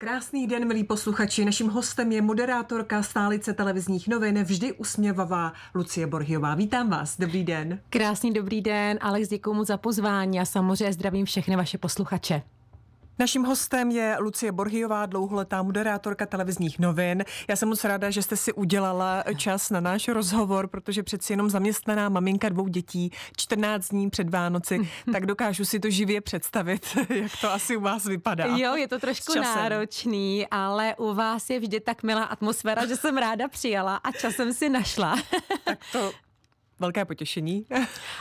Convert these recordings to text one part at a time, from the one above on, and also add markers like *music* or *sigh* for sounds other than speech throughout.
Krásný den, milí posluchači. Naším hostem je moderátorka stálice televizních novin, vždy usměvavá Lucie Borhiová. Vítám vás, dobrý den. Krásný dobrý den, Alex, děkuji mu za pozvání a samozřejmě zdravím všechny vaše posluchače. Naším hostem je Lucie Borhiová, dlouholetá moderátorka televizních novin. Já jsem moc ráda, že jste si udělala čas na náš rozhovor, protože přeci jenom zaměstnaná maminka dvou dětí, 14 dní před Vánoci, *laughs* tak dokážu si to živě představit, *laughs* jak to asi u vás vypadá. Jo, je to trošku náročný, ale u vás je vždy tak milá atmosféra, že jsem ráda přijela a časem si našla. tak to *laughs* velké potěšení. *laughs*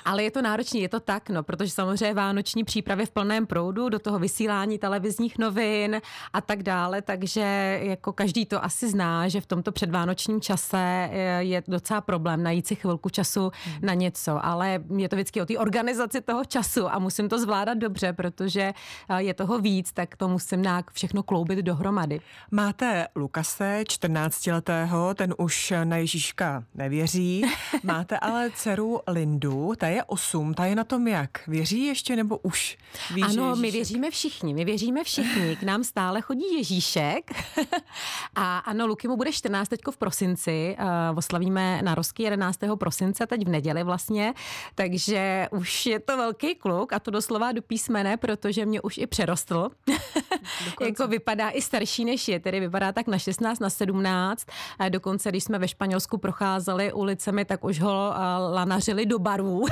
Ale je to náročné, je to tak, no, protože samozřejmě vánoční přípravy v plném proudu, do toho vysílání televizních novin a tak dále, takže jako každý to asi zná, že v tomto předvánočním čase eh, je docela problém najít si chvilku času hmm. na něco, ale je to vždycky o té organizaci toho času a musím to zvládat dobře, protože eh, je toho víc, tak to musím nějak všechno kloubit dohromady. Máte Lukase, 14-letého, ten už na Ježíška nevěří, *laughs* máte ale dceru Lindu, ta je 8, ta je na tom jak? Věří ještě nebo už? Ví, ano, Ježíšek? my věříme všichni, my věříme všichni. K nám stále chodí Ježíšek. *laughs* a ano, Luky mu bude 14 teďko v prosinci. Uh, oslavíme narozky 11. prosince, teď v neděli vlastně. Takže už je to velký kluk a to doslova do písmene, protože mě už i přerostl. *laughs* jako vypadá i starší než je, tedy vypadá tak na 16, na 17. Dokonce, když jsme ve Španělsku procházeli ulicemi, tak už ho eh, lanařili do barů,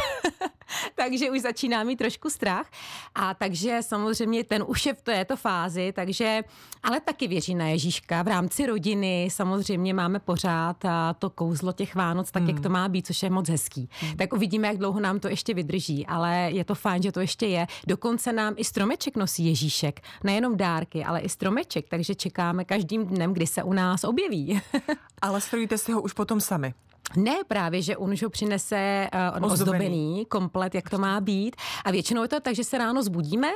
*laughs* takže už začíná mít trošku strach. A takže samozřejmě ten už je v této fázi, takže, ale taky věří na Ježíška. V rámci rodiny samozřejmě máme pořád to kouzlo těch Vánoc, tak hmm. jak to má být, což je moc hezký. Hmm. Tak uvidíme, jak dlouho nám to ještě vydrží, ale je to fajn, že to ještě je. Dokonce nám i stromeček nosí Ježíšek. Nejenom dárky, ale i stromeček, takže čekáme každým dnem, kdy se u nás objeví. *laughs* ale strojíte si ho už potom sami. Ne právě, že on už ho přinese uh, on ozdobený. ozdobený komplet, jak to má prostě. být. A většinou je to tak, že se ráno zbudíme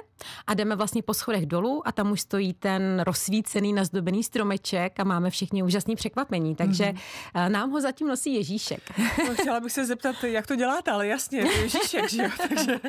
a jdeme vlastně po schodech dolů a tam už stojí ten rozsvícený, nazdobený stromeček a máme všichni úžasný překvapení. Takže mm-hmm. uh, nám ho zatím nosí Ježíšek. No, chtěla bych se zeptat, jak to děláte, ale jasně, Ježíšek, že jo? *laughs* Takže,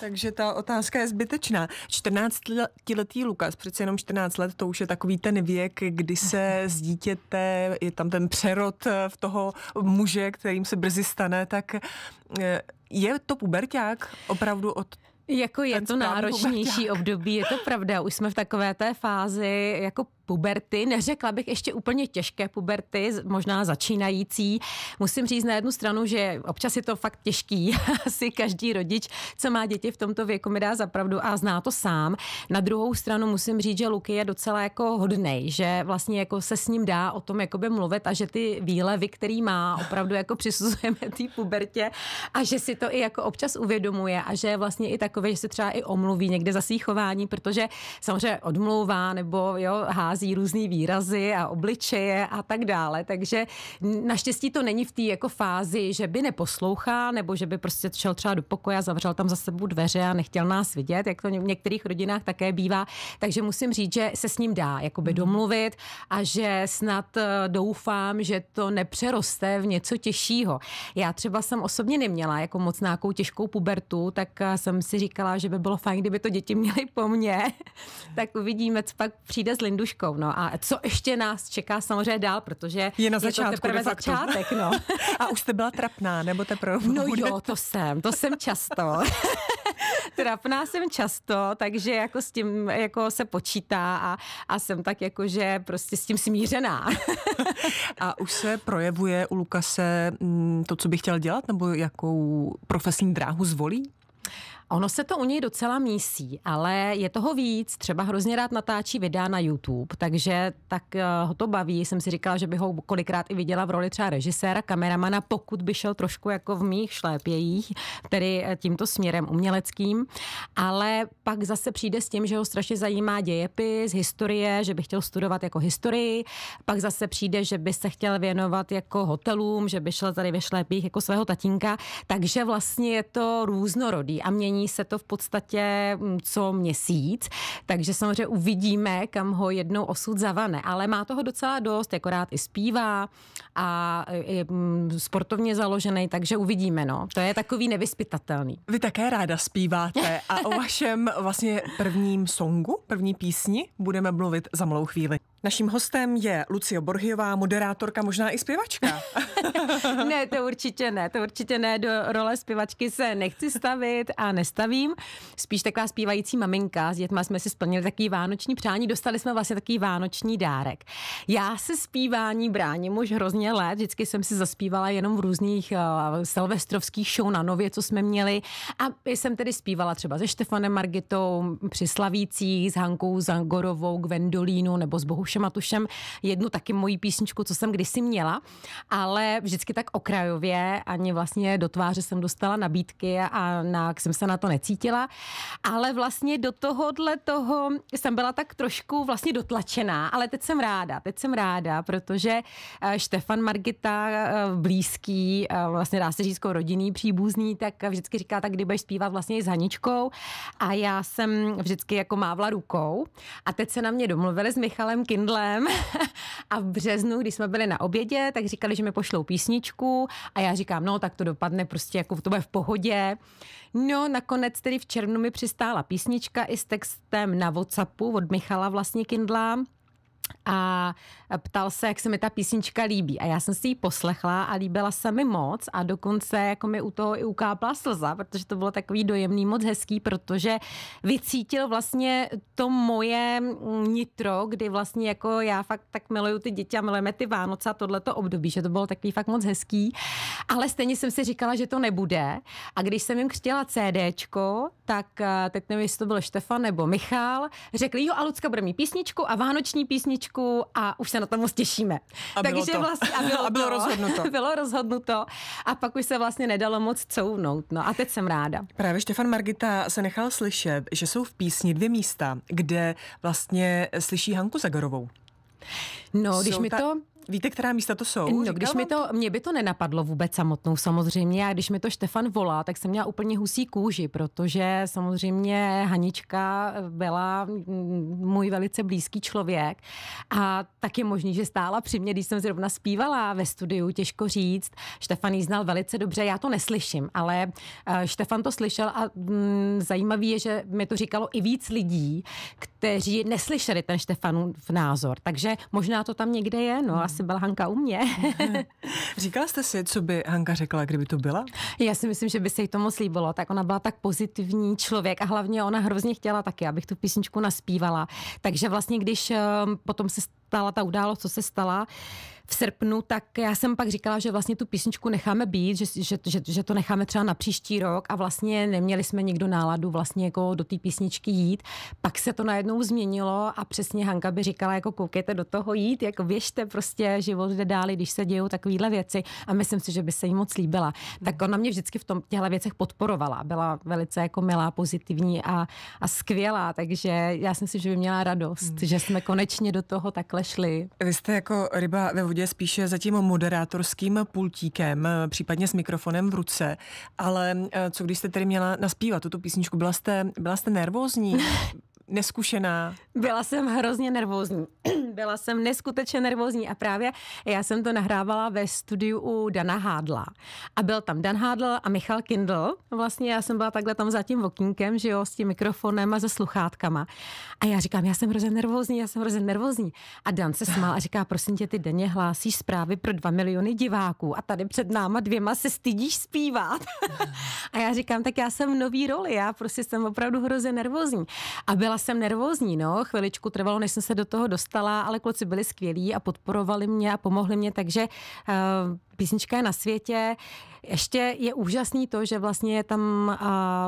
takže ta otázka je zbytečná. 14-letý Lukas, přece jenom 14 let, to už je takový ten věk, kdy se s dítěte, je tam ten přerod eh, v toho muže, kterým se brzy stane, tak eh, je to puberták opravdu od jako je to náročnější období, je to pravda. Už jsme v takové té fázi jako puberty, neřekla bych ještě úplně těžké puberty, možná začínající. Musím říct na jednu stranu, že občas je to fakt těžký. *laughs* Asi každý rodič, co má děti v tomto věku, mi dá zapravdu a zná to sám. Na druhou stranu musím říct, že Luky je docela jako hodnej, že vlastně jako se s ním dá o tom jakoby mluvit a že ty výlevy, který má, opravdu jako přisuzujeme té pubertě a že si to i jako občas uvědomuje a že je vlastně i takové, že se třeba i omluví někde za svý chování, protože samozřejmě odmlouvá nebo jo, hází nachází různé výrazy a obličeje a tak dále. Takže naštěstí to není v té jako fázi, že by neposlouchá nebo že by prostě šel třeba do pokoje a zavřel tam za sebou dveře a nechtěl nás vidět, jak to v některých rodinách také bývá. Takže musím říct, že se s ním dá jakoby mhm. domluvit a že snad eh, doufám, že to nepřeroste v něco těžšího. Já třeba jsem osobně neměla jako moc nějakou těžkou pubertu, tak eh, jsem si říkala, že by bylo fajn, kdyby to děti měly po mně. *laughs* tak uvidíme, co pak přijde s Linduškou. Jitkou. No a co ještě nás čeká samozřejmě dál, protože je, na začátku, je to teprve začátek. No. *laughs* a už jste byla trapná, nebo teprve? No bude... jo, to jsem, to jsem často. *laughs* trapná jsem často, takže jako s tím jako se počítá a, a jsem tak jako, že prostě s tím smířená. *laughs* a už se projevuje u Lukase mm, to, co bych chtěl dělat, nebo jakou profesní dráhu zvolí? Ono se to u něj docela mísí, ale je toho víc. Třeba hrozně rád natáčí videa na YouTube, takže tak eh, ho to baví. Jsem si říkala, že by ho kolikrát i viděla v roli třeba režiséra, kameramana, pokud by šel trošku jako v mých šlépějích, tedy eh, tímto směrem uměleckým. Ale pak zase přijde s tím, že ho strašně zajímá dějepis, historie, že by chtěl studovat jako historii. Pak zase přijde, že by se chtěl věnovat jako hotelům, že by šel tady ve šlépích jako svého tatínka. Takže vlastně je to různorodý a mění mění se to v podstatě mm, co měsíc, takže samozřejmě uvidíme, kam ho jednou osud zavane, ale má toho docela dost, jako rád i zpívá a je mm, sportovně založený, takže uvidíme, no. To je takový nevyspytatelný. Vy také ráda zpíváte a o *laughs* vašem vlastně prvním songu, první písni budeme mluvit za malou chvíli. Naším hostem je Lucio Borhiová, moderátorka, možná i zpěvačka. *laughs* ne, to určitě ne, to určitě ne. Do role zpěvačky se nechci stavit a nestavím. Spíš taková zpívající maminka. S dětma jsme si splnili takový vánoční přání, dostali jsme vlastně takový vánoční dárek. Já se zpívání bráním už hrozně let, vždycky jsem si zaspívala jenom v různých uh, eh, silvestrovských show na Nově, co jsme měli. A jsem tedy zpívala třeba se Štefanem Margitou, při Slavících, s Hankou Zangorovou, Gwendolínu nebo s Bohušem Lukášem Matušem jednu taky moji písničku, co jsem kdysi měla, ale vždycky tak okrajově, ani vlastně do tváře jsem dostala nabídky a na, jsem se na to necítila, ale vlastně do tohohle toho jsem byla tak trošku vlastně dotlačená, ale teď jsem ráda, teď jsem ráda, protože eh, Štefan Margita, eh, blízký, eh, vlastně dá se říct jako rodinný příbuzný, tak vždycky říká, tak kdy budeš zpívat vlastně s Haničkou a já jsem vždycky jako mávla rukou a teď se na mě domluvili s Michalem Kindlem *laughs* a v březnu, když jsme byli na obědě, tak říkali, že mi pošlou písničku a já říkám, no tak to dopadne prostě jako to bude v pohodě. No nakonec tedy v červnu mi přistála písnička i s textem na Whatsappu od Michala vlastně Kindla a ptal se, jak se mi ta písnička líbí. A já jsem si ji poslechla a líbila se mi moc a dokonce jako mi u toho i ukápla slza, protože to bylo takový dojemný, moc hezký, protože vycítil vlastně to moje nitro, kdy vlastně jako já fakt tak miluju ty děti a milujeme ty Vánoce a tohleto období, že to bylo takový fakt moc hezký. Ale stejně jsem si říkala, že to nebude. A když jsem jim křtěla CDčko, tak eh, teď nevím, jestli to byl Štefan nebo Michal, řekli, jo a Lucka bude mít písničku a vánoční písničku písničku a už se na to moc těšíme. A Takže bylo to. Vlastně, a bylo, *laughs* a bylo to, rozhodnuto. *laughs* bylo rozhodnuto a pak už se vlastně nedalo moc couvnout. No a teď jsem ráda. Právě Štefan Margita se nechal slyšet, že jsou v písni dvě místa, kde vlastně slyší Hanku Zagorovou. No, jsou když mi ta... to Víte, která místa to jsou? No, když mi to, mě by to nenapadlo vůbec samotnou samozřejmě a když mi to Štefan volá, tak jsem měla úplně husí kůži, protože samozřejmě Hanička byla můj velice blízký člověk a tak je možný, že stála při mě, když jsem zrovna zpívala ve studiu, těžko říct. Štefan ji znal velice dobře, já to neslyším, ale eh, Štefan to slyšel a mm, zajímavý je, že mi to říkalo i víc lidí, kteří neslyšeli ten Štefanův názor, takže možná to tam někde je, no hmm. asi asi byla Hanka u mě. Říkala jste si, co by Hanka řekla, kdyby to byla? Já si myslím, že by se jí to moc líbilo. Tak ona byla tak pozitivní člověk a hlavně ona hrozně chtěla taky, abych tu písničku naspívala. Takže vlastně, když eh, potom se stala ta událost, co se stala, v srpnu, tak já jsem pak říkala, že vlastně tu písničku necháme být, že, že, že, že to necháme třeba na příští rok a vlastně neměli jsme nikdo náladu vlastně jako do té písničky jít. Pak se to najednou změnilo a přesně Hanka by říkala, jako koukejte do toho jít, jako věžte prostě, život jde dál, když se dějou takovéhle věci a myslím si, že by se jí moc líbila. Tak hmm. ona mě vždycky v tom, těchto věcech podporovala, byla velice jako milá, pozitivní a, a skvělá, takže já si myslím, že by měla radost, hmm. že jsme konečně do toho takhle šli. Vy jste jako ryba ve vodě pohodě spíše za tím moderátorským pultíkem, případně s mikrofonem v ruce. Ale eh, co když jste tedy měla naspívat tuto písničku? Byla jste, byla jste nervózní? *laughs* neskušená? Byla jsem hrozně nervózní. *clears throat* Byla jsem neskutečně nervózní a právě já jsem to nahrávala ve studiu u Dana Hádla. A byl tam Dan Hádl a Michal Kindl. Vlastně já jsem byla takhle tam za tím okínkem, že jo, s tím mikrofonem a se sluchátkama. A já říkám, já jsem hrozně nervózní, já jsem hrozně nervózní. A Dan se smál a říká, prosím tě, ty denně hlásíš zprávy pro dva miliony diváků a tady před náma dvěma se stydíš zpívat. *laughs* a já říkám, tak já jsem v nový roli, já prostě jsem opravdu hrozně nervózní. A byla jsem nervózní, no, chviličku trvalo, než jsem se do toho dostala, ale kluci byli skvělí a podporovali mě a pomohli mě, takže uh, písnička je na světě. Ještě je úžasný to, že vlastně je tam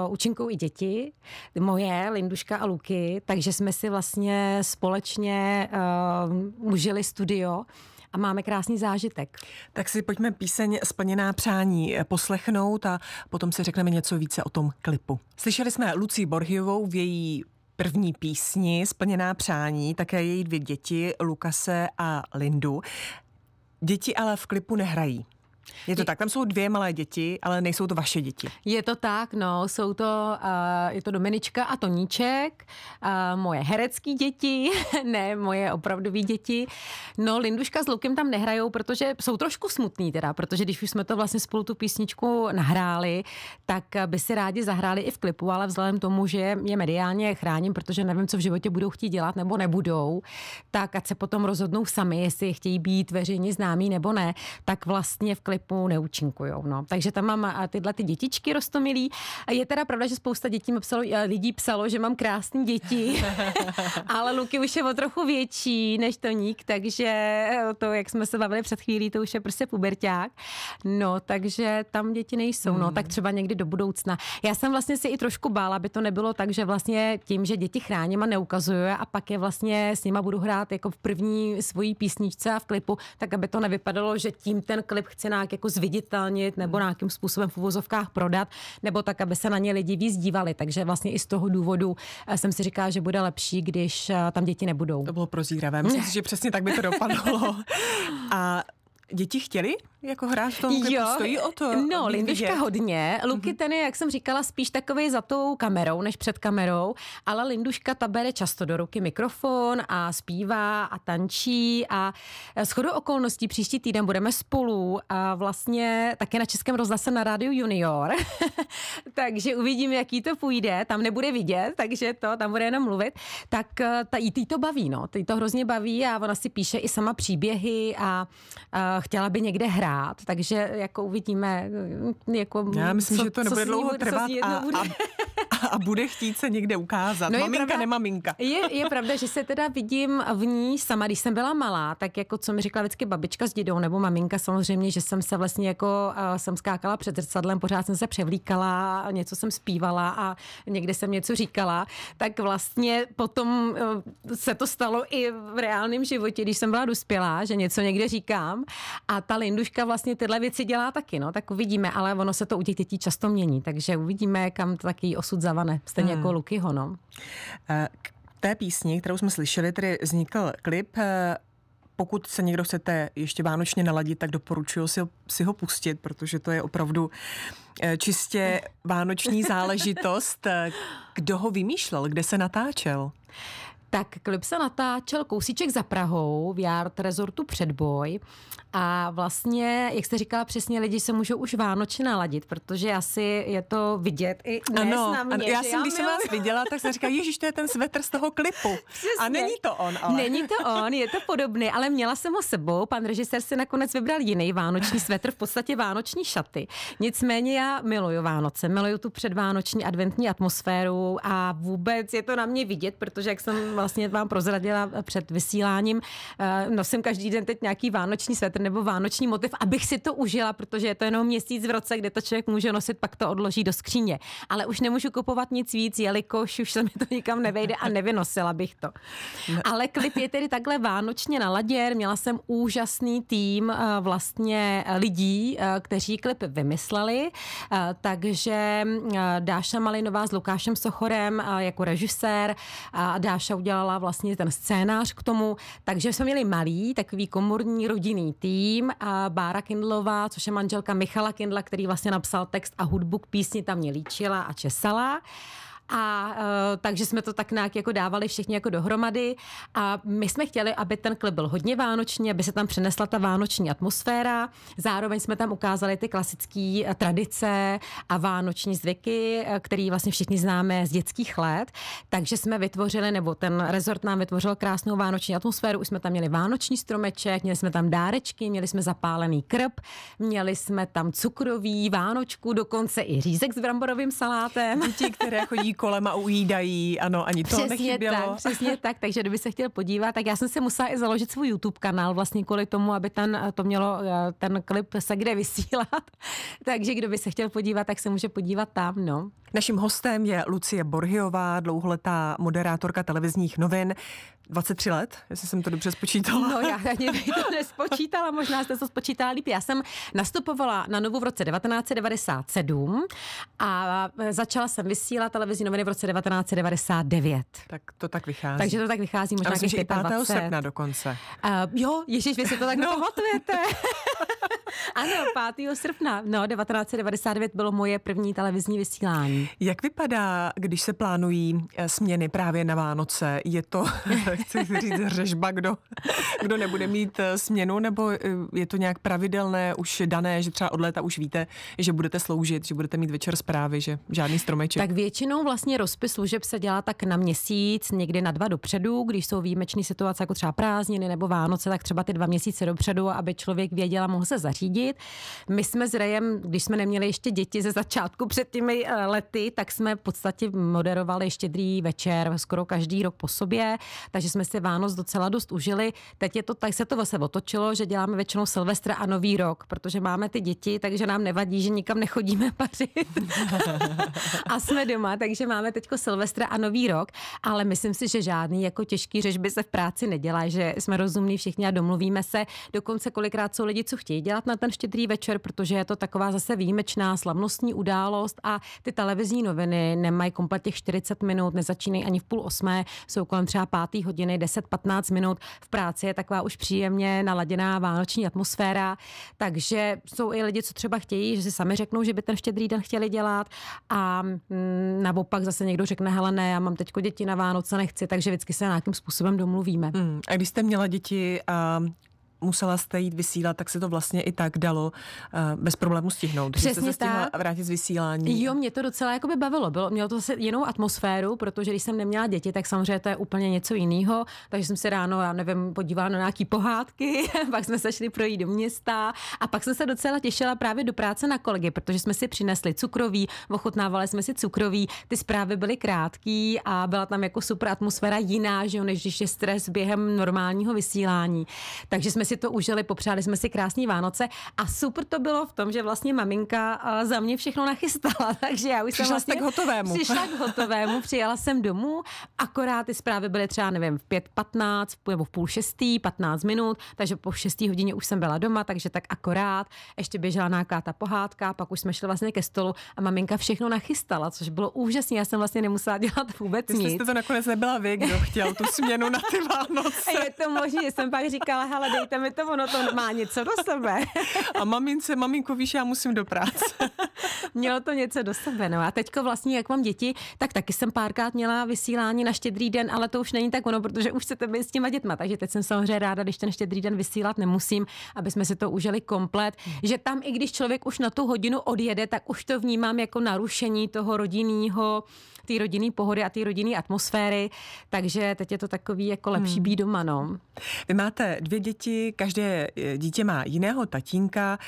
uh, účinkou i děti, moje, Linduška a Luky, takže jsme si vlastně společně uh, užili studio a máme krásný zážitek. Tak si pojďme píseň Splněná přání poslechnout a potom si řekneme něco více o tom klipu. Slyšeli jsme Lucí Borhiovou v její první písni Splněná přání, také její dvě děti, Lukase a Lindu. Děti ale v klipu nehrají. Je to tak, tam jsou dvě malé děti, ale nejsou to vaše děti. Je to tak, no, jsou to, uh, je to Dominička a Toníček, uh, moje herecký děti, *laughs* ne moje opravdové děti. No, Linduška s Lukem tam nehrajou, protože jsou trošku smutný teda, protože když už jsme to vlastně spolu tu písničku nahráli, tak by si rádi zahráli i v klipu, ale vzhledem tomu, že je mediálně chráním, protože nevím, co v životě budou chtít dělat nebo nebudou, tak ať se potom rozhodnou sami, jestli chtějí být veřejně známí nebo ne, tak vlastně v klipu neúčinkují. No. Takže tam mám tyhle ty dětičky rostomilí. Je teda pravda, že spousta dětí psalo, lidí psalo, že mám krásné děti, *laughs* ale Luky už je o trochu větší než to nik, takže eh, to, jak jsme se bavili před chvílí, to už je prostě puberták. No, takže tam děti nejsou, no, hmm. tak třeba někdy do budoucna. Já jsem vlastně si i trošku bála, aby to nebylo tak, že vlastně tím, že děti chráním a neukazuju a pak je vlastně s nima budu hrát jako v první svojí písničce a v klipu, tak aby to nevypadalo, že tím ten klip chci na nějak jako zviditelnit nebo hmm. nějakým způsobem v uvozovkách prodat, nebo tak, aby se na ně lidi víc dívali. Takže vlastně i z toho důvodu eh, jsem si říká, že bude lepší, když eh, tam děti nebudou. To bylo prozíravé. Myslím si, že přesně tak by to dopadlo. *laughs* A Děti chtěli jako hrát v tom jo, stojí o to? No, Linduška hodně. Mhm. Luky mm-hmm. ten je, jak jsem říkala, spíš takový za tou kamerou, než před kamerou, ale Linduška ta bere často do ruky mikrofon a zpívá a tančí a shodou okolností příští týden budeme spolu a vlastně také na Českém rozhlase na rádiu Junior. *laughs* takže uvidím, jaký to půjde. Tam nebude vidět, takže to, tam bude jenom mluvit. Tak eh, ta, jí to baví, no. Ty to hrozně baví a ona si píše i sama příběhy a, a chtěla by někde hrát, takže jako uvidíme. Jako, Já myslím, co, že to nebude dlouho trvat a, a a bude chtít se někde ukázat. No maminka, je pravda, nemaminka. Je, je pravda, že se teda vidím v ní sama, když jsem byla malá, tak jako co mi řekla vždycky babička s dědou nebo maminka samozřejmě, že jsem se vlastně jako uh, jsem skákala před zrcadlem, pořád jsem se převlíkala, něco jsem zpívala a někde jsem něco říkala, tak vlastně potom uh, se to stalo i v reálném životě, když jsem byla dospělá, že něco někde říkám a ta Linduška vlastně tyhle věci dělá taky, no, tak uvidíme, ale ono se to u těch dětí často mění, takže uvidíme, kam taky osud zavane, stejně jako hmm. jako Lukyho, no. Eh, k té písni, kterou jsme slyšeli, tedy vznikl klip eh, pokud se někdo chcete ještě vánočně naladit, tak doporučuji si, ho, si ho pustit, protože to je opravdu eh, čistě vánoční záležitost. Kdo ho vymýšlel? Kde se natáčel? Tak klip se natáčel kousíček za Prahou v Yard Resortu Předboj a vlastně, jak jste říkala přesně, lidi se můžou už vánočně naladit, protože asi je to vidět i dnes ano, na mě. Ano, já jsem, já když jsem vás viděla, tak jsem říkala, ježiš, to je ten svetr z toho klipu. Přesně. A není to on, ale. Není to on, je to podobný, ale měla jsem ho sebou, pan režisér si nakonec vybral jiný vánoční svetr, v podstatě vánoční šaty. Nicméně já miluju Vánoce, miluju tu předvánoční adventní atmosféru a vůbec je to na mě vidět, protože jak jsem vlastně vám prozradila před vysíláním. Eh, nosím každý den teď nějaký vánoční svetr nebo vánoční motiv, abych si to užila, protože je to jenom měsíc v roce, kde to člověk může nosit, pak to odloží do skříně. Ale už nemůžu kupovat nic víc, jelikož už se mi to nikam nevejde a nevynosila bych to. Ale klip je tedy takhle vánočně na laděr. Měla jsem úžasný tým eh, vlastně eh, lidí, kteří klip vymysleli, takže Dáša Malinová s Lukášem Sochorem jako režisér a Dáša udělala udělala vlastně ten scénář k tomu, takže jsme měli malý, takový komorní rodinný tým, a Bára Kindlová, což je manželka Michala Kindla, který vlastně napsal text a hudbu k písni tam mě líčila a česala. A eh, takže jsme to tak nějak jako dávali všichni jako dohromady a my jsme chtěli, aby ten klip byl hodně vánoční, aby se tam přenesla ta vánoční atmosféra. Zároveň jsme tam ukázali ty klasické eh, tradice a vánoční zvyky, eh, které vlastně všichni známe z dětských let. Takže jsme vytvořili, nebo ten rezort nám vytvořil krásnou vánoční atmosféru. Už jsme tam měli vánoční stromeček, měli jsme tam dárečky, měli jsme zapálený krb, měli jsme tam cukrový vánočku, dokonce i řízek s bramborovým salátem. Děti, které chodí kolem a ujídají, ano, ani to přesně nechybělo. Tak, přesně tak, takže kdyby se chtěl podívat, tak já jsem si musela i založit svůj YouTube kanál vlastně kvůli tomu, aby ten, to mělo eh, ten klip se kde vysílat. *laughs* takže kdo by se chtěl podívat, tak se může podívat tam, no. Naším hostem je Lucie Borhiová, dlouholetá moderátorka televizních novin. 23 let, jestli jsem to dobře spočítala. No, já *laughs* ani to nespočítala, možná jste to spočítala líp. Já jsem nastupovala na Novu v roce 1997 a e, začala jsem vysílat televizní noviny v roce 1999. Tak to tak vychází. Takže to tak vychází možná myslím, že 5. 20. srpna dokonce. Uh, jo, ježiš, vy si to tak no. pamatujete. *laughs* ano, 5. srpna, no, 1999 bylo moje první televizní vysílání. Jak vypadá, když se plánují e, směny právě na Vánoce? Je to *laughs* chci říct řežba, kdo, kdo nebude mít eh, směnu, nebo eh, je to nějak pravidelné, už dané, že třeba od léta už víte, že budete sloužit, že budete mít večer zprávy, že žádný stromeček? Tak většinou vlastně rozpis služeb se dělá tak na měsíc, někdy na dva dopředu, když jsou výjimečné situace, jako třeba prázdniny nebo Vánoce, tak třeba ty dva měsíce dopředu, aby člověk věděl a mohl se zařídit. My jsme s Rejem, když jsme neměli ještě děti ze začátku před těmi eh, lety, tak jsme v podstatě moderovali štědrý večer skoro každý rok po sobě, takže že jsme si Vánoc docela dost užili. Teď je to, tak se to se otočilo, že děláme většinou Silvestra a Nový rok, protože máme ty děti, takže nám nevadí, že nikam nechodíme *laughs* pařit. a jsme doma, takže máme teď Silvestra a Nový rok, ale myslím si, že žádný jako těžký řežby se v práci nedělá, že jsme rozumní všichni a domluvíme se. Dokonce kolikrát jsou lidi, co chtějí dělat na ten štědrý večer, protože je to taková zase výjimečná slavnostní událost a ty televizní noviny nemají kompletně 40 minut, nezačínají ani v půl osmé, jsou kolem třeba pátý hodin hodiny, 10-15 minut. V práci je taková už příjemně naladěná vánoční atmosféra, takže jsou i lidi, co třeba chtějí, že si sami řeknou, že by ten štědrý den chtěli dělat a mm, naopak zase někdo řekne, hele ne, já mám teď děti na Vánoce, nechci, takže vždycky se nějakým způsobem domluvíme. Hmm. a když jste měla děti a musela jste jít vysílat, tak se to vlastně i tak dalo uh, bez problému stihnout. Přesně jste se stihla vrátit z vysílání. Jo, mě to docela jako by bavilo. Bylo, mělo to zase jinou atmosféru, protože když jsem neměla děti, tak samozřejmě to je úplně něco jiného. Takže jsem se ráno, já nevím, podívala na nějaké pohádky, *laughs* pak jsme se šli projít do města a pak jsem se docela těšila právě do práce na kolegy, protože jsme si přinesli cukroví, ochutnávali jsme si cukroví, ty zprávy byly krátké a byla tam jako super atmosféra jiná, že jo, než když je stres během normálního vysílání. Takže jsme si to užili, popřáli jsme si krásné Vánoce a super to bylo v tom, že vlastně maminka za mě všechno nachystala, *laughs* takže já už přišla jsem vlastně... tak hotovému. Přišla k hotovému, přijela jsem domů, akorát ty zprávy byly třeba, nevím, v 5.15 nebo v půl šestý, 15 minut, takže po 6 hodině už jsem byla doma, takže tak akorát, ještě běžela nějaká ta pohádka, pak už jsme šli vlastně ke stolu a maminka všechno nachystala, což bylo úžasné, já jsem vlastně nemusela dělat vůbec Jestli nic. Jste to nakonec nebyla vy, kdo chtěl tu směnu na ty *laughs* Vánoce. je to možné, jsem pak říkala, hele, dejte mi to, ono to má něco do sebe. A mamince, maminko, víš, já musím do práce. *laughs* Mělo to něco do sebe, no a teďko vlastně, jak mám děti, tak taky jsem párkrát měla vysílání na štědrý den, ale to už není tak ono, protože už chcete být s těma dětma, takže teď jsem samozřejmě ráda, když ten štědrý den vysílat nemusím, aby jsme si to užili komplet, že tam i když člověk už na tu hodinu odjede, tak už to vnímám jako narušení toho rodinného té rodinné pohody a té rodinné atmosféry, takže teď je to takový jako lepší hmm. být doma. No. Vy máte dvě děti, každé eh, dítě má jiného tatínka.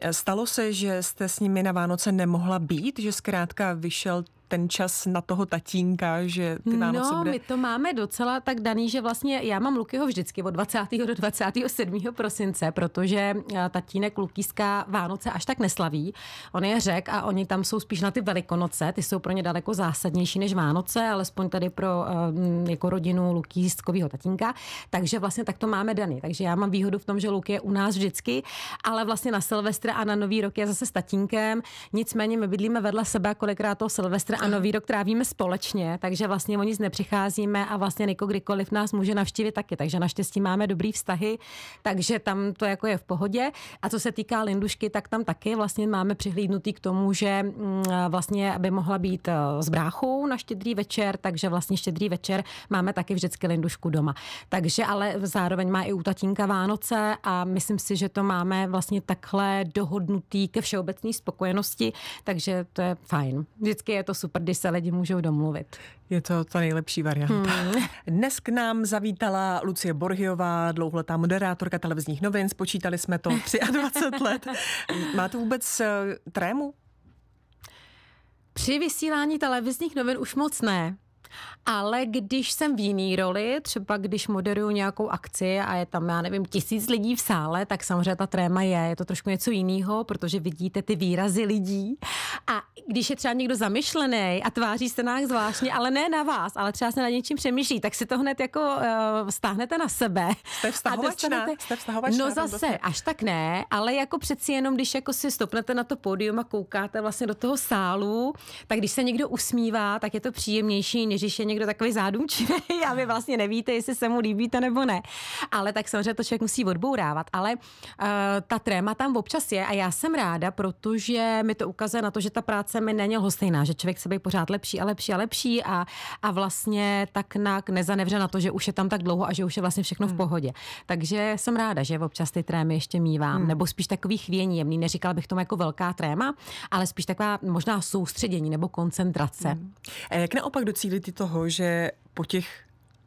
Eh, stalo se, že jste s nimi na Vánoce nemohla být, že zkrátka vyšel ten čas na toho tatínka, že ty Vánoce no, bude... my to máme docela tak daný, že vlastně já mám Lukyho vždycky od 20. do 27. prosince, protože eh, tatínek lukýská Vánoce až tak neslaví. On je řek a oni tam jsou spíš na ty velikonoce, ty jsou pro ně daleko zásadnější než Vánoce, alespoň tady pro eh, jako rodinu Lukískovýho tatínka. Takže vlastně tak to máme daný. Takže já mám výhodu v tom, že Luky je u nás vždycky, ale vlastně na Silvestra a na Nový rok je zase s tatínkem. Nicméně my bydlíme vedle sebe, kolikrát toho Silvestra a nový rok trávíme společně, takže vlastně o nic nepřicházíme a vlastně Niko kdykoliv nás může navštívit taky, takže naštěstí máme dobrý vztahy, takže tam to jako je v pohodě. A co se týká Lindušky, tak tam taky vlastně máme přihlídnutý k tomu, že mm, vlastně aby mohla být s e, bráchou na štědrý večer, takže vlastně štědrý večer máme taky vždycky Lindušku doma. Takže ale zároveň má i u tatínka Vánoce a myslím si, že to máme vlastně takhle dohodnutý ke všeobecné spokojenosti, takže to je fajn. Vždycky je to super když se lidi můžou domluvit. Je to ta nejlepší varianta. Hmm. Dnes k nám zavítala Lucie Borhiová, dlouholetá moderátorka televizních novin. Spočítali jsme to 23 *laughs* let. Máte vůbec eh, trému? Při vysílání televizních novin už moc ne ale když jsem v jiný roli, třeba když moderuju nějakou akci a je tam, já nevím, tisíc lidí v sále, tak samozřejmě ta tréma je, je to trošku něco jiného, protože vidíte ty výrazy lidí a když je třeba někdo zamyšlený a tváří se nás zvláštně, ale ne na vás, ale třeba se na něčím přemýšlí, tak si to hned jako uh, eh, stáhnete na sebe. Jste vztahovačná? Dostanete... Jste vztahovačná no zase, až tak ne, ale jako přeci jenom, když jako si stopnete na to pódium a koukáte vlastně do toho sálu, tak když se někdo usmívá, tak je to příjemnější, než Ježíš je někdo takový zádumčivý a vy vlastně nevíte, jestli se mu líbíte nebo ne. Ale tak samozřejmě to člověk musí odbourávat. Ale uh, ta tréma tam občas je a já jsem ráda, protože mi to ukazuje na to, že ta práce mi není lhostejná, že člověk se být pořád lepší a lepší a lepší a, a vlastně tak na, nezanevře na to, že už je tam tak dlouho a že už je vlastně všechno hmm. v pohodě. Takže jsem ráda, že občas ty trémy ještě mívám, hmm. nebo spíš takový chvění jemný. Neříkala bych tomu jako velká tréma, ale spíš taková možná soustředění nebo koncentrace. Hmm. Jak naopak docílit důsledky toho, že po těch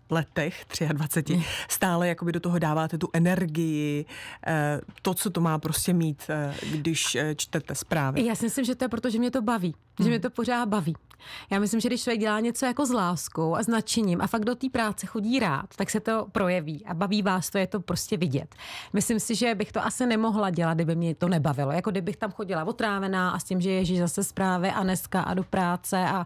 letech, 23, hmm. stále jakoby do toho dáváte tu energii, eh, to, co to má prostě mít, eh, když eh, čtete zprávy. Já si myslím, že to je proto, že mě to baví že mě hmm. to pořád baví. Já myslím, že když člověk dělá něco jako s láskou a s nadšením a fakt do té práce chodí rád, tak se to projeví a baví vás to, je to prostě vidět. Myslím si, že bych to asi nemohla dělat, kdyby mě to nebavilo. Jako kdybych tam chodila otrávená a s tím, že ježíš zase zprávy a dneska a do práce a,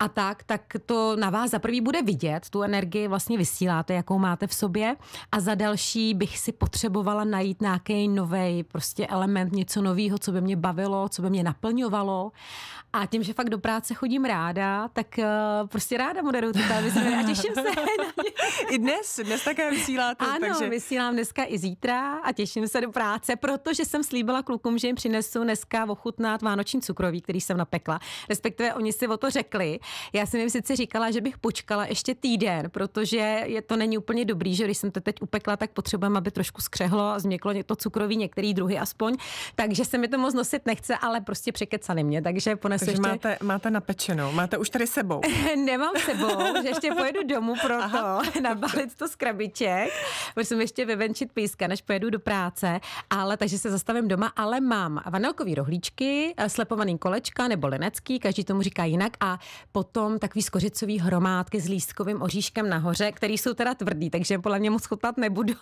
a tak, tak to na vás za prvý bude vidět, tu energii vlastně vysíláte, jakou máte v sobě a za další bych si potřebovala najít nějaký nový prostě element, něco nového, co by mě bavilo, co by mě naplňovalo a a tím, že fakt do práce chodím ráda, tak uh, prostě ráda moderuju tu televizi a těším se. *laughs* I dnes, dnes také vysíláte. Ano, takže... vysílám dneska i zítra a těším se do práce, protože jsem slíbila klukům, že jim přinesu dneska ochutnat vánoční cukroví, který jsem napekla. Respektive oni si o to řekli. Já jsem jim sice říkala, že bych počkala ještě týden, protože je to není úplně dobrý, že když jsem to teď upekla, tak potřebujeme, aby trošku skřehlo a změklo to cukroví některý druhy aspoň. Takže se mi to moc nosit nechce, ale prostě překecali mě, takže ponesu takže ještě... máte, máte napečeno, máte už tady sebou. *laughs* Nemám sebou, že ještě pojedu domů pro to, *laughs* nabalit to z krabiček. Musím ještě vyvenčit píska, než pojedu do práce, ale takže se zastavím doma, ale mám vanilkový rohlíčky, eh, slepovaný kolečka nebo linecký, každý tomu říká jinak a potom takový skořicový hromádky s lístkovým oříškem nahoře, který jsou teda tvrdý, takže podle mě moc chutnat nebudou.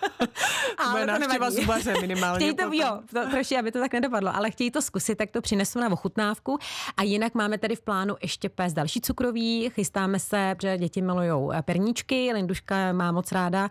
*laughs* ale to nevadí. zubaře minimálně. Chtějí to, potom. jo, to, troši, aby to tak nedopadlo, ale chtějí to zkusit, tak to přinesu na ochutnávku pořádku. A jinak máme tady v plánu ještě pes další cukroví, chystáme se, protože děti milují eh, perníčky, Linduška má moc ráda.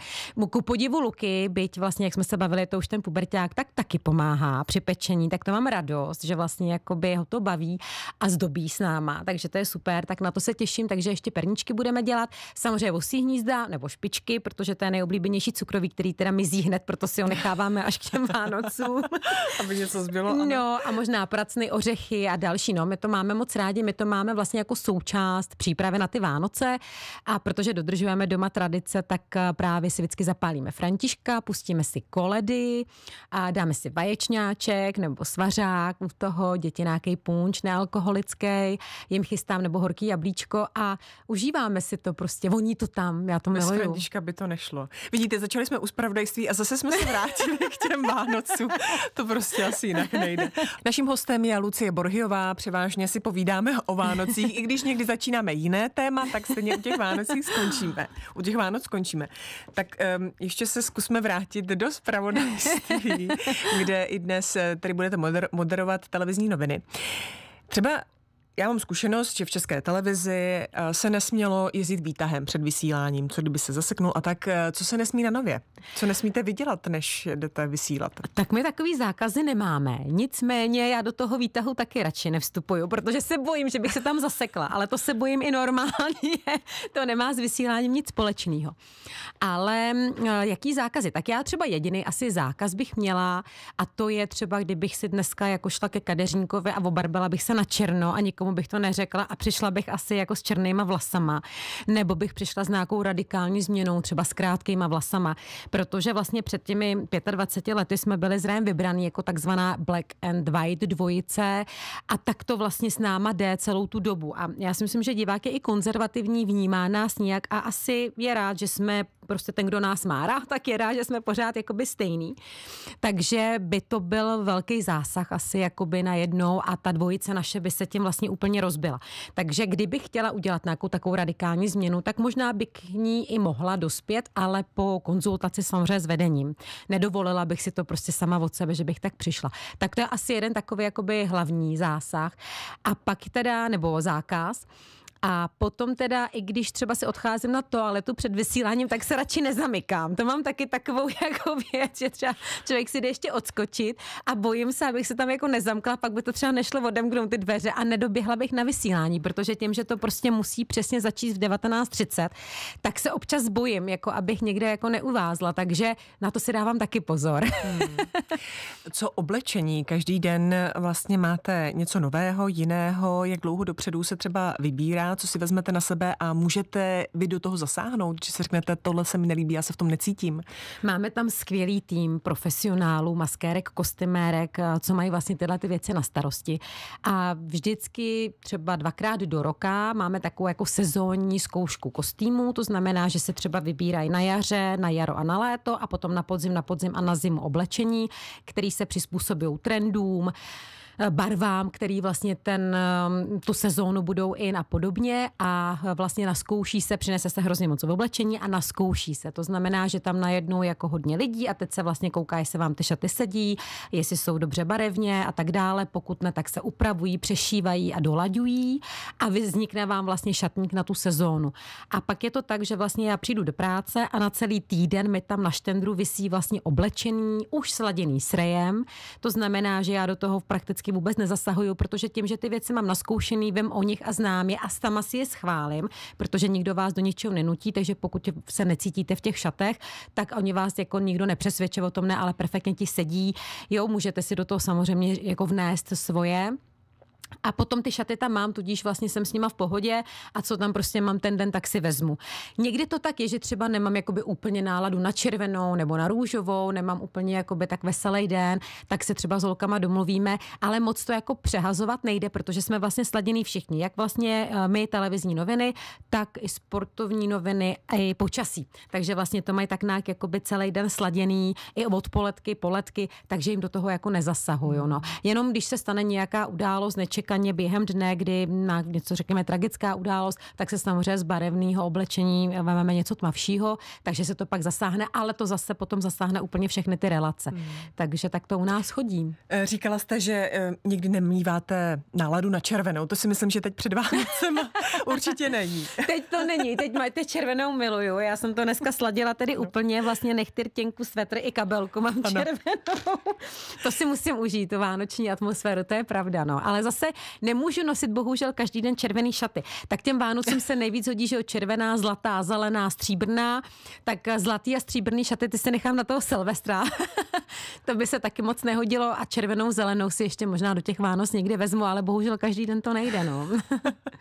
Ku podivu Luky, byť vlastně, jak jsme se bavili, to už ten puberták, tak taky pomáhá při pečení, tak to mám radost, že vlastně jakoby ho to baví a zdobí s náma, takže to je super, tak na to se těším, takže ještě perníčky budeme dělat. Samozřejmě vosí hnízda nebo špičky, protože to je nejoblíbenější cukroví, který teda mizí hned, proto si ho necháváme až k těm Vánocům. *laughs* Aby něco zbylo. Ano. No a možná pracny, ořechy a další těší. No. My to máme moc rádi, my to máme vlastně jako součást přípravy na ty Vánoce a protože dodržujeme doma tradice, tak eh, právě si vždycky zapálíme Františka, pustíme si koledy a dáme si vaječňáček nebo svařák u toho, děti nějaký punč nealkoholický, jim chystám nebo horký jablíčko a užíváme si to prostě, voní to tam, já to Bez miluju. Františka by to nešlo. Vidíte, začali jsme u spravodajství a zase jsme se vrátili k těm Vánocům. To prostě asi jinak nejde. Naším hostem je Lucie Borhiová, převážně si povídáme o Vánocích. I když někdy začínáme jiné téma, tak stejně u těch Vánocích skončíme. U těch Vánoc skončíme. Tak um, ještě se zkusme vrátit do zpravodajství, *laughs* kde i dnes eh, tady budete moder- moderovat televizní noviny. Třeba já mám zkušenost, že v české televizi eh, se nesmělo jezdit výtahem před vysíláním, co kdyby se zaseknul a tak, eh, co se nesmí na nově? Co nesmíte vydělat, než jdete vysílat? Tak my takový zákazy nemáme. Nicméně já do toho výtahu taky radši nevstupuju, protože se bojím, že bych se tam zasekla, ale to se bojím i normálně. *laughs* to nemá s vysíláním nic společného. Ale mm, eh, jaký zákazy? Tak já třeba jediný asi zákaz bych měla a to je třeba, kdybych si dneska jako šla ke kadeřníkovi a obarbala bych se na černo a někoho nikomu bych to neřekla a přišla bych asi jako s černýma vlasama, nebo bych přišla s nějakou radikální změnou, třeba s krátkýma vlasama, protože vlastně před těmi 25 lety jsme byli zrém vybraní jako takzvaná black and white dvojice a tak to vlastně s náma jde celou tu dobu. A já si myslím, že divák je i konzervativní, vnímá nás nějak a asi je rád, že jsme prostě ten, kdo nás má rád, tak je rád, že jsme pořád jakoby stejný. Takže by to byl velký zásah asi jakoby na jednou a ta dvojice naše by se tím vlastně úplně rozbila. Takže kdybych chtěla udělat nějakou takovou radikální změnu, tak možná by k ní i mohla dospět, ale po konzultaci samozřejmě s vedením. Nedovolila bych si to prostě sama od sebe, že bych tak přišla. Tak to je asi jeden takový jakoby hlavní zásah. A pak teda, nebo zákaz, a potom teda, i když třeba se odcházím na toaletu před vysíláním, tak se radši nezamykám. To mám taky takovou *laughs* jako věc, že třeba člověk si jde ještě odskočit a bojím se, abych se tam jako nezamkla, pak by to třeba nešlo odemknout ty dveře a nedoběhla bych na vysílání, protože tím, že to prostě musí přesně začít v 19.30, tak se občas bojím, jako abych někde jako neuvázla, takže na to si dávám taky pozor. Hmm. Co oblečení? Každý den vlastně máte něco nového, jiného, jak dlouho dopředu se třeba vybírá co si vezmete na sebe a můžete vy do toho zasáhnout, že si řeknete, tohle se mi nelíbí, já se v tom necítím. Máme tam skvělý tým profesionálů, maskérek, kostymérek, co mají vlastně tyhle ty věci na starosti. A vždycky třeba dvakrát do roka máme takovou jako sezónní zkoušku kostýmů, to znamená, že se třeba vybírají na jaře, na jaro a na léto a potom na podzim, na podzim a na zimu oblečení, který se přizpůsobují trendům. Eh, barvám, který vlastně ten, eh, tu sezónu budou i a podobně a vlastně naskouší se, přinese se hrozně moc v oblečení a naskouší se. To znamená, že tam najednou jako hodně lidí a teď se vlastně kouká, jestli vám ty šaty sedí, jestli jsou dobře barevně a tak dále. Pokud ne, tak se upravují, přešívají a dolaďují a vznikne vám vlastně šatník na tu sezónu. A pak je to tak, že vlastně já přijdu do práce a na celý týden mi tam na štendru vysí vlastně oblečení, už sladěný s rejem. To znamená, že já do toho v prakticky otázky vůbec nezasahuju, protože tím, že ty věci mám naskoušený, vím o nich a znám je a sama si je schválím, protože nikdo vás do ničeho nenutí, takže pokud se necítíte v těch šatech, tak oni vás jako nikdo nepřesvědčuje o tom ne, ale perfektně ti sedí. Jo, můžete si do toho samozřejmě jako vnést svoje a potom ty šaty tam mám, tudíž vlastně jsem s nima v pohodě a co tam prostě mám ten den, tak si vezmu. Někdy to tak je, že třeba nemám jakoby úplně náladu na červenou nebo na růžovou, nemám úplně jakoby tak veselý den, tak se třeba s holkama domluvíme, ale moc to jako přehazovat nejde, protože jsme vlastně sladění všichni, jak vlastně eh, my televizní noviny, tak i sportovní noviny a i počasí. Takže vlastně to mají tak nějak jakoby celý den sladěný, i od poletky, takže jim do toho jako nezasahuju. No. Jenom když se stane nějaká událost, nečekaně během dne, kdy na něco řekněme tragická událost, tak se samozřejmě z barevného oblečení vezmeme něco tmavšího, takže se to pak zasáhne, ale to zase potom zasáhne úplně všechny ty relace. Hmm. Takže tak to u nás chodí. Eh, říkala jste, že eh, nikdy nemýváte náladu na červenou. To si myslím, že teď před Vánocem *laughs* určitě není. teď to není. Teď máte červenou miluju. Já jsem to dneska sladila tedy no. úplně. Vlastně nechtirtěnku, svetr i kabelku mám ano. červenou. *laughs* to si musím užít, tu vánoční atmosféru, to je pravda. No. Ale zase Vánoce nemůžu nosit bohužel každý den červený šaty. Tak těm Vánocům se nejvíc hodí, že jo, červená, zlatá, zelená, stříbrná. Tak zlatý a stříbrný šaty ty se nechám na toho Silvestra. *laughs* to by se taky moc nehodilo a červenou zelenou si ještě možná do těch Vánoc někdy vezmu, ale bohužel každý den to nejde. No.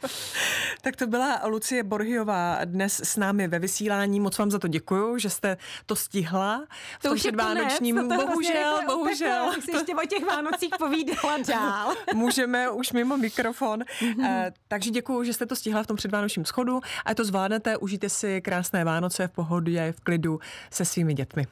*laughs* tak to byla Lucie Borhiová dnes s námi ve vysílání. Moc vám za to děkuju, že jste to stihla. V to už předvánočním, to to bohužel, vlastně bohužel. Tak jako si ještě o těch Vánocích povídala dál. *laughs* Můžeme už mimo mikrofon. Mm-hmm. takže děkuju, že jste to stihla v tom předvánočním schodu a to zvládnete, užijte si krásné Vánoce v pohodě, v klidu se svými dětmi.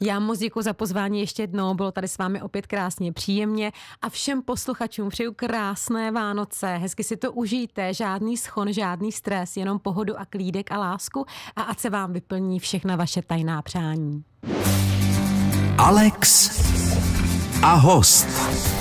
Já moc děkuji za pozvání pozvání ještě jednou. Bylo tady s vámi opět krásně příjemně a všem posluchačům přeju krásné Vánoce. Hezky si to užijte, žádný schon, žádný stres, jenom pohodu a klídek a lásku a ať se vám vyplní všechna vaše tajná přání. Alex a host.